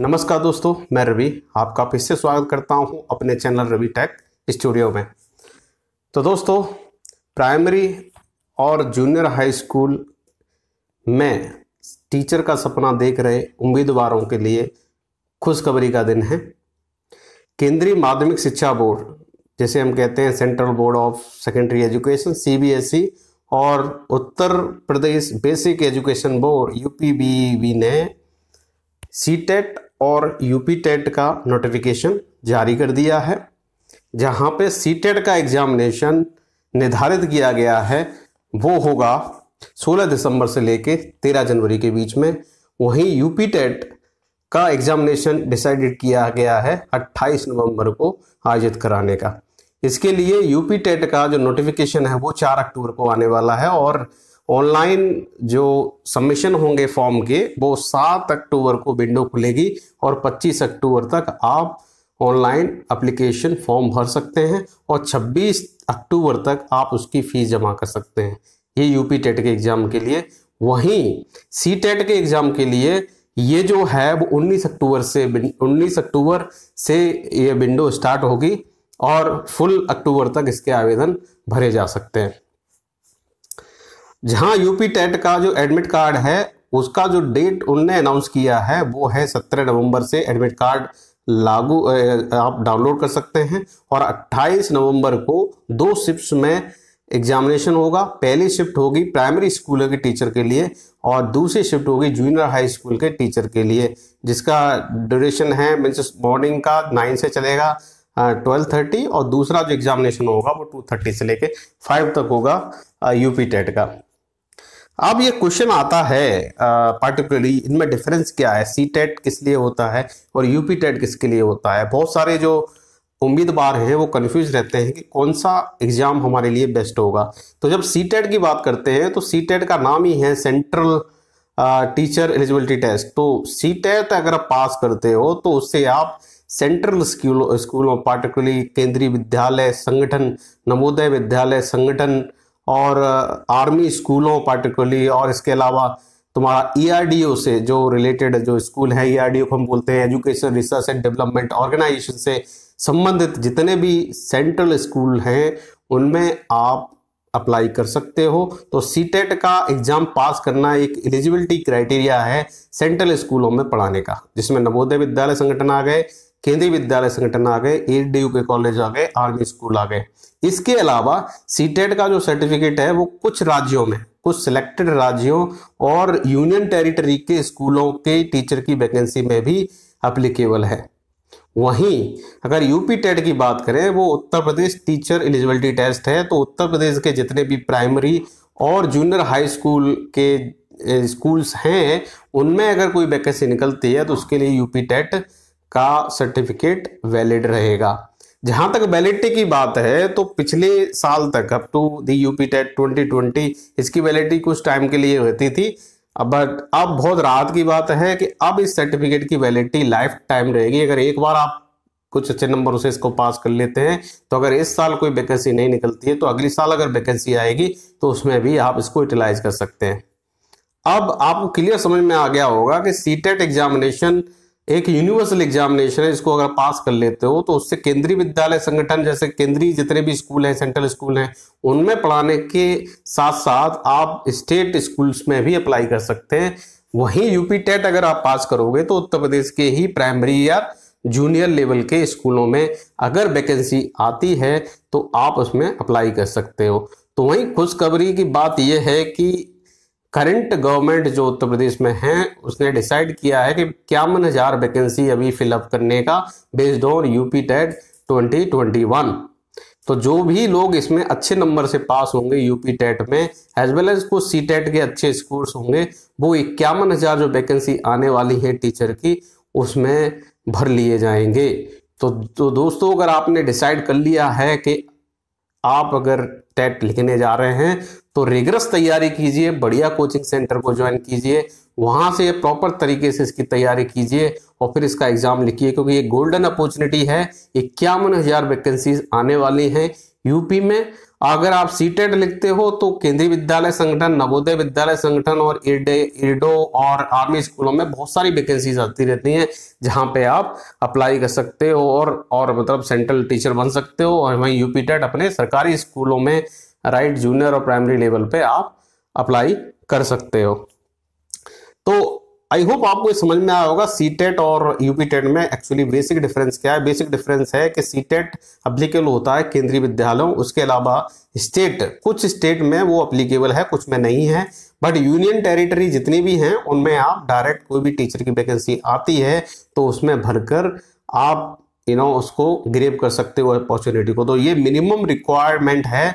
नमस्कार दोस्तों मैं रवि आपका फिर से स्वागत करता हूं अपने चैनल रवि टेक स्टूडियो में तो दोस्तों प्राइमरी और जूनियर हाई स्कूल में टीचर का सपना देख रहे उम्मीदवारों के लिए खुशखबरी का दिन है केंद्रीय माध्यमिक शिक्षा बोर्ड जैसे हम कहते हैं central board of secondary education C e और Uttar Pradesh basic education board U e ने सी और यूपी टेट का नोटिफिकेशन जारी कर दिया है जहाँ पे सी टेट का एग्जामिनेशन निर्धारित किया गया है वो होगा 16 दिसंबर से लेके 13 जनवरी के बीच में वहीं यूपी टेट का एग्जामिनेशन डिसाइडेड किया गया है 28 नवंबर को आयोजित कराने का इसके लिए यूपी टेट का जो नोटिफिकेशन है वो 4 अक्टूबर को आने वाला है और ऑनलाइन जो सबमिशन होंगे फॉर्म के वो सात अक्टूबर को विंडो खुलेगी और पच्चीस अक्टूबर तक आप ऑनलाइन अप्लीकेशन फॉर्म भर सकते हैं और 26 अक्टूबर तक आप उसकी फ़ीस जमा कर सकते हैं ये यूपी टेट के एग्ज़ाम के लिए वहीं सी टेट के एग्ज़ाम के लिए ये जो है वो 19 अक्टूबर से 19 अक्टूबर से ये विंडो स्टार्ट होगी और फुल अक्टूबर तक इसके आवेदन भरे जा सकते हैं जहां यूपी टेट का जो एडमिट कार्ड है उसका जो डेट उनने अनाउंस किया है वो है सत्रह नवंबर से एडमिट कार्ड लागू आप डाउनलोड कर सकते हैं और 28 नवंबर को दो शिफ्ट में एग्जामिनेशन होगा पहली शिफ्ट होगी प्राइमरी स्कूल के टीचर के लिए और दूसरी शिफ्ट होगी जूनियर हाई स्कूल के टीचर के लिए जिसका ड्यूरेशन है मीनस मॉर्निंग का नाइन से चलेगा ट्वेल्व थर्टी और दूसरा जो एग्जामिनेशन होगा वो टू थर्टी से लेके फाइव तक होगा यूपी टेट का अब ये क्वेश्चन आता है पार्टिकुलरली इनमें डिफरेंस क्या है सी टेट किस लिए होता है और यूपी टेट किसके लिए होता है बहुत सारे जो उम्मीदवार हैं वो कन्फ्यूज रहते हैं कि कौन सा एग्ज़ाम हमारे लिए बेस्ट होगा तो जब सी टेट की बात करते हैं तो सी टेट का नाम ही है सेंट्रल टीचर एलिजिबिलिटी टेस्ट तो सी टेट अगर आप पास करते हो तो उससे आप सेंट्रल स्कूलों स्कूलों पार्टिकुलरली केंद्रीय विद्यालय संगठन नवोदय विद्यालय संगठन और आर्मी स्कूलों पार्टिकुलरली और इसके अलावा तुम्हारा ईआरडीओ e से जो रिलेटेड जो स्कूल है ई e को हम बोलते हैं education research and development organisation से संबंधित जितने भी सेंट्रल स्कूल हैं उनमें आप अप्लाई कर सकते हो तो सी e का एग्जाम पास करना एक एलिजिबिलिटी क्राइटेरिया है सेंट्रल स्कूलों में पढ़ाने का जिसमें नवोदय विद्यालय संगठन आ गए केंद्रीय विद्यालय संगठन आ गए एडीयू के कॉलेज आ गए आर्मी स्कूल आ गए इसके अलावा सीटेट e का जो सर्टिफिकेट है वो कुछ राज्यों में कुछ सिलेक्टेड राज्यों और यूनियन टेरिटरी के स्कूलों के टीचर की वैकेंसी में भी अप्लीकेबल है वहीं अगर यूपी टेट e की बात करें वो Uttar Pradesh teacher eligibility test है तो उत्तर प्रदेश के जितने भी प्राइमरी और जूनियर हाई स्कूल के स्कूल्स हैं उनमें अगर कोई वैकेंसी निकलती है तो उसके लिए यूपी टेट का सर्टिफिकेट वैलिड रहेगा जहां तक वैलिडिटी की बात है तो पिछले साल तक up to the UP TET twenty इसकी वैलिडिटी कुछ टाइम के लिए होती थी बट अब बहुत राहत की बात है कि अब इस सर्टिफिकेट की वैलिडिटी लाइफ टाइम रहेगी अगर एक बार आप कुछ अच्छे नंबरों से इसको पास कर लेते हैं तो अगर इस साल कोई वैकेंसी नहीं निकलती है तो अगले साल अगर वैकेंसी आएगी तो उसमें भी आप इसको यूटिलाइज कर सकते हैं अब आपको क्लियर समझ में आ गया होगा कि सी टेट एग्जामिनेशन एक यूनिवर्सल एग्जामिनेशन है इसको अगर पास कर लेते हो तो उससे केंद्रीय विद्यालय संगठन जैसे केंद्रीय जितने भी स्कूल हैं सेंट्रल स्कूल हैं उनमें पढ़ाने के साथ साथ आप स्टेट स्कूल्स में भी अप्लाई कर सकते हैं वहीं यूपी टेट अगर आप पास करोगे तो उत्तर प्रदेश के ही प्राइमरी या जूनियर लेवल के स्कूलों में अगर वैकेंसी आती है तो आप उसमें अप्लाई कर सकते हो तो वहीं खुशखबरी की बात यह है कि करंट गवर्नमेंट जो उत्तर प्रदेश में है उसने डिसाइड किया है कि इक्यावन हजार वैकेंसी अभी फिलअप करने का बेस्ड ऑन यूपी टेट 2021 तो जो भी लोग इसमें अच्छे नंबर से पास होंगे यूपी टेट में एज वेल एज कुछ सी टेट के अच्छे स्कोर्स होंगे वो इक्यावन हजार जो वैकेंसी आने वाली है टीचर की उसमें भर लिए जाएंगे तो, तो दोस्तों अगर आपने डिसाइड कर लिया है कि आप अगर टेट लिखने जा रहे हैं तो रेगरस तैयारी कीजिए बढ़िया कोचिंग सेंटर को ज्वाइन कीजिए वहां से प्रॉपर तरीके से इसकी तैयारी कीजिए और फिर इसका एग्जाम लिखिए क्योंकि ये गोल्डन अपॉर्चुनिटी है इक्यावन हज़ार वैकेंसी आने वाली हैं यूपी में अगर आप सीटेड e लिखते हो तो केंद्रीय विद्यालय संगठन नवोदय विद्यालय संगठन और इर्डे इर्डो और आर्मी स्कूलों में बहुत सारी वैकेंसीज आती रहती हैं जहां पे आप अप्लाई कर सकते हो और और मतलब सेंट्रल टीचर बन सकते हो और वहीं यूपी टेट e अपने सरकारी स्कूलों में राइट जूनियर और प्राइमरी लेवल पे आप अप्लाई कर सकते हो तो आई होप आपको समझ में आया होगा सी टेट e और यूपी टेट e में एक्चुअली बेसिक डिफरेंस क्या है बेसिक डिफरेंस है कि सी टेट अप्लीकेबल होता है केंद्रीय विद्यालयों उसके अलावा स्टेट कुछ स्टेट में वो अप्लीकेबल है कुछ में नहीं है बट यूनियन टेरिटरी जितनी भी हैं उनमें आप डायरेक्ट कोई भी टीचर की वैकेंसी आती है तो उसमें भरकर आप यू you नो know, उसको ग्रेप कर सकते हो अपॉर्चुनिटी को तो ये मिनिमम रिक्वायरमेंट है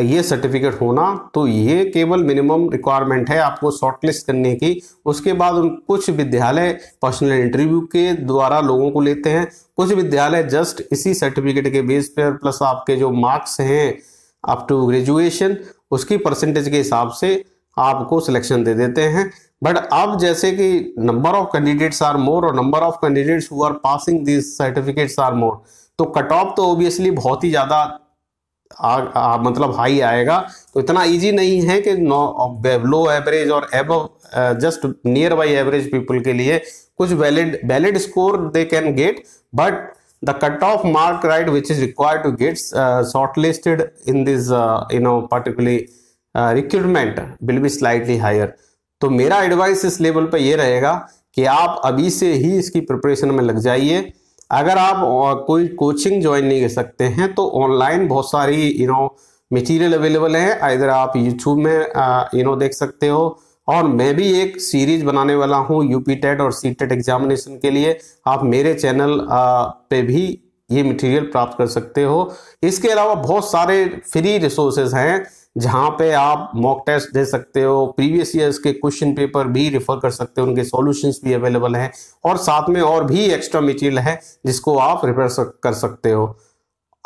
ये सर्टिफिकेट होना तो ये केवल मिनिमम रिक्वायरमेंट है आपको शॉर्टलिस्ट करने की उसके बाद उन कुछ विद्यालय पर्सनल इंटरव्यू के द्वारा लोगों को लेते हैं कुछ विद्यालय जस्ट इसी सर्टिफिकेट के बेस पर प्लस आपके जो मार्क्स हैं अप टू ग्रेजुएशन उसकी परसेंटेज के हिसाब से आपको सिलेक्शन दे देते हैं बट अब जैसे कि number of candidates are more और number of candidates who are passing this certificates are more तो कट ऑफ तो ऑब्वियसली बहुत ही ज़्यादा आ, आ, मतलब हाई आएगा तो इतना इजी नहीं है कि लो एवरेज और एब just near by average people के लिए कुछ valid valid score they can get but the cut off mark right which is required to get shortlisted in this you know particularly recruitment will be slightly higher तो मेरा advice इस level पर यह रहेगा कि आप अभी से ही इसकी प्रिपरेशन में लग जाइए अगर आप कोई कोचिंग ज्वाइन नहीं कर सकते हैं तो ऑनलाइन बहुत सारी यू नो मटेरियल अवेलेबल है इधर आप यूट्यूब में यू नो देख सकते हो और मैं भी एक सीरीज बनाने वाला हूँ यूपी टेट e और सी टेट एग्जामिनेशन के लिए आप मेरे चैनल पे भी ये मटेरियल प्राप्त कर सकते हो इसके अलावा बहुत सारे फ्री रिसोर्सेज हैं जहाँ पे आप मॉक टेस्ट दे सकते हो प्रीवियस ईयर्स के क्वेश्चन पेपर भी रिफर कर सकते हो उनके सॉल्यूशंस भी अवेलेबल हैं और साथ में और भी एक्स्ट्रा मटेरियल है जिसको आप रिफर कर सकते हो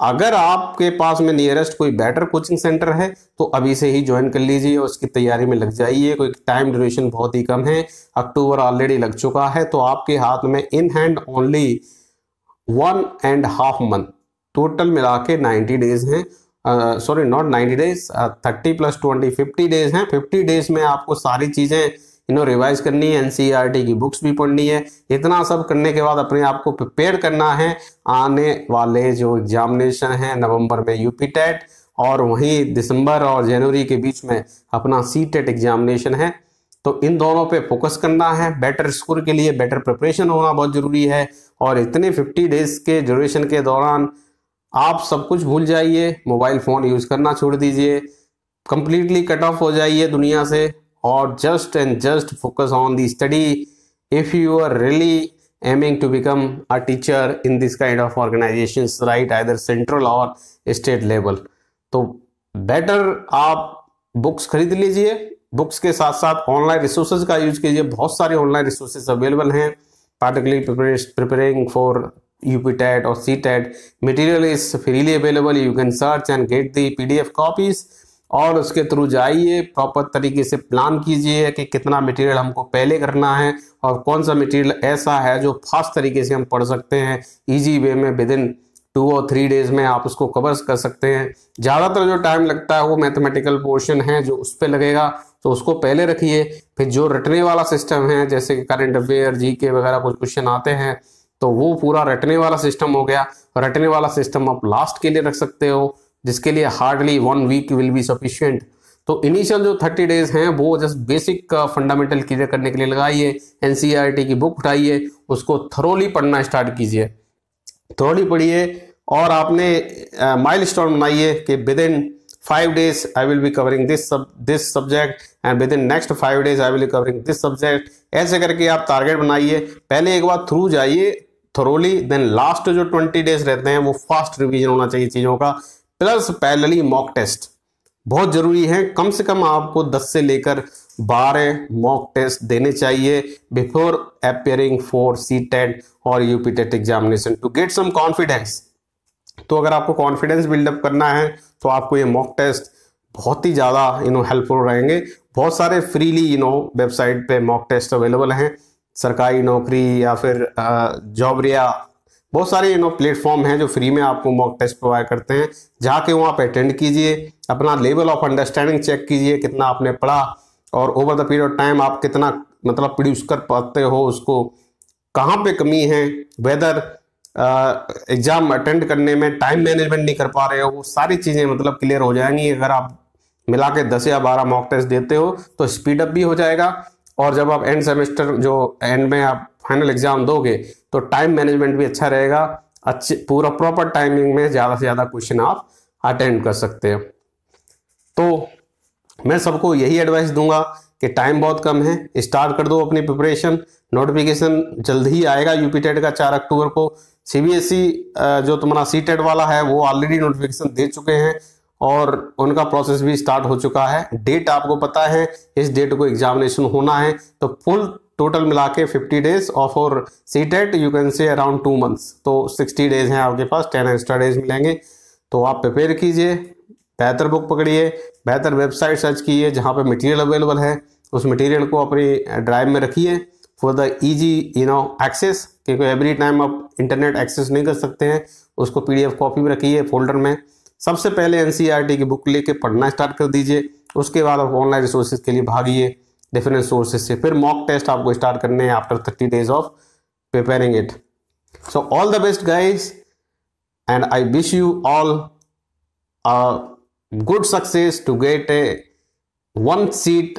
अगर आपके पास में नियरेस्ट कोई बेटर कोचिंग सेंटर है तो अभी से ही ज्वाइन कर लीजिए और उसकी तैयारी में लग जाइए कोई टाइम ड्यूरेशन बहुत ही कम है अक्टूबर ऑलरेडी लग चुका है तो आपके हाथ में in hand only one and half month total मिला के नाइन्टी डेज हैं sorry not ninety days thirty plus twenty fifty days हैं फिफ्टी डेज में आपको सारी चीज़ें यू नो रिवाइज करनी है एनसीईआरटी e की बुक्स भी पढ़नी है इतना सब करने के बाद अपने आप को प्रिपेयर करना है आने वाले जो एग्जामिनेशन है नवंबर में यूपी टेट और वहीं दिसंबर और जनवरी के बीच में अपना सी टेट एग्जामिनेशन है तो इन दोनों पे फोकस करना है बेटर स्कोर के लिए बेटर प्रिपरेशन होना बहुत ज़रूरी है और इतने 50 डेज के ड्यूरेशन के दौरान आप सब कुछ भूल जाइए मोबाइल फ़ोन यूज़ करना छोड़ दीजिए कंप्लीटली कट ऑफ हो जाइए दुनिया से और just and just focus on the study if you are really aiming to become a teacher in this kind of organisation right either central और स्टेट लेवल तो बेटर आप बुक्स खरीद लीजिए बुक्स के साथ साथ ऑनलाइन रिसोर्सेज का use कीजिए बहुत सारे ऑनलाइन रिसोर्सेज अवेलेबल हैं particularly preparing for UPTAT or CTAT. Material is freely available. You can search and get the PDF copies. और उसके थ्रू जाइए प्रॉपर तरीके से प्लान कीजिए कि कितना मटेरियल हमको पहले करना है और कौन सा मटेरियल ऐसा है जो फास्ट तरीके से हम पढ़ सकते हैं इजी वे में विद इन टू और थ्री डेज में आप उसको कवर कर सकते हैं ज़्यादातर जो टाइम लगता है वो मैथमेटिकल पोर्शन है जो उस पर लगेगा तो उसको पहले रखिए फिर जो रटने वाला सिस्टम है जैसे करंट अफेयर जी के वगैरह कुछ क्वेश्चन आते हैं तो वो पूरा रटने वाला सिस्टम हो गया रटने वाला सिस्टम आप लास्ट के लिए रख सकते हो जिसके लिए hardly one week will be sufficient तो इनिशियल जो थर्टी डेज हैं वो जस्ट बेसिक फंडामेंटल क्लियर करने के लिए लगाइए एनसीईआरटी e की बुक उठाइए उसको थरोली पढ़ना स्टार्ट कीजिए थरोली पढ़िए और आपने माइल uh, स्टोन बनाइए कि within five days I will be covering this sub this subject and within next five days I will covering this subject ऐसे करके आप टारगेट बनाइए पहले एक बार थ्रू जाइए थ्रोली देन लास्ट जो ट्वेंटी डेज रहते हैं वो फास्ट रिवीजन होना चाहिए चीज़ों का प्लस पैरेलली मॉक टेस्ट बहुत ज़रूरी है कम से कम आपको 10 से लेकर 12 मॉक टेस्ट देने चाहिए before appearing for C TET और UP TET examination to get some confidence तो अगर आपको कॉन्फिडेंस बिल्डअप करना है तो आपको ये मॉक टेस्ट बहुत ही ज़्यादा यू नो हेल्पफुल रहेंगे बहुत सारे फ्रीली यू नो वेबसाइट पे मॉक टेस्ट अवेलेबल हैं सरकारी नौकरी या फिर जॉब रिया बहुत सारे यू नो प्लेटफॉर्म हैं जो फ्री में आपको मॉक टेस्ट प्रोवाइड करते हैं जाके वहाँ पर अटेंड कीजिए अपना लेवल ऑफ अंडरस्टैंडिंग चेक कीजिए कितना आपने पढ़ा और over the period of time आप कितना मतलब प्रोड्यूस कर पाते हो उसको कहाँ पे कमी है वेदर एग्ज़ाम अटेंड करने में टाइम मैनेजमेंट नहीं कर पा रहे हो वो सारी चीज़ें मतलब क्लियर हो जाएंगी अगर आप मिला के दस या बारह मॉक टेस्ट देते हो तो स्पीडअप भी हो जाएगा और जब आप एंड सेमेस्टर जो एंड में आप फाइनल एग्जाम दोगे तो टाइम मैनेजमेंट भी अच्छा रहेगा अच्छे पूरा प्रॉपर टाइमिंग में ज़्यादा से ज़्यादा क्वेश्चन आप अटेंड कर सकते हैं तो मैं सबको यही एडवाइस दूंगा कि टाइम बहुत कम है स्टार्ट कर दो अपनी प्रिपरेशन नोटिफिकेशन जल्द ही आएगा यूपी टेट का चार अक्टूबर को सीबीएसई e, जो तुम्हारा सी टेट वाला है वो ऑलरेडी नोटिफिकेशन दे चुके हैं और उनका प्रोसेस भी स्टार्ट हो चुका है डेट आपको पता है इस डेट को एग्जामिनेशन होना है तो फुल टोटल मिला के फिफ्टी डेज और for C TET you can say around two months तो सिक्सटी डेज हैं आपके पास टेन एक्स्ट्रा डेज मिलेंगे तो आप प्रिपेयर कीजिए बेहतर बुक पकड़िए बेहतर वेबसाइट सर्च कीजिए जहाँ पर मटेरियल अवेलेबल है उस मटीरियल को अपनी ड्राइव में रखिए for the easy you know access क्योंकि एवरी टाइम आप इंटरनेट एक्सेस नहीं कर सकते हैं उसको एफ कॉपी में रखिए फोल्डर में सबसे पहले एन e की बुक लेके पढ़ना स्टार्ट कर दीजिए उसके बाद आप ऑनलाइन रिसोर्सेज के लिए भागिए डिफरेंट सोर्सेज से फिर मॉक टेस्ट आपको स्टार्ट करने हैं after thirty days of preparing it so all the best guys and I wish you all good success to get a one seat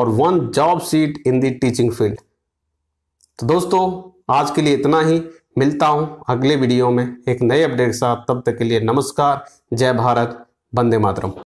और one job seat in teaching teaching field तो दोस्तों आज के लिए इतना ही मिलता हूँ अगले वीडियो में एक नए अपडेट के साथ तब तक के लिए नमस्कार जय भारत वंदे मातरम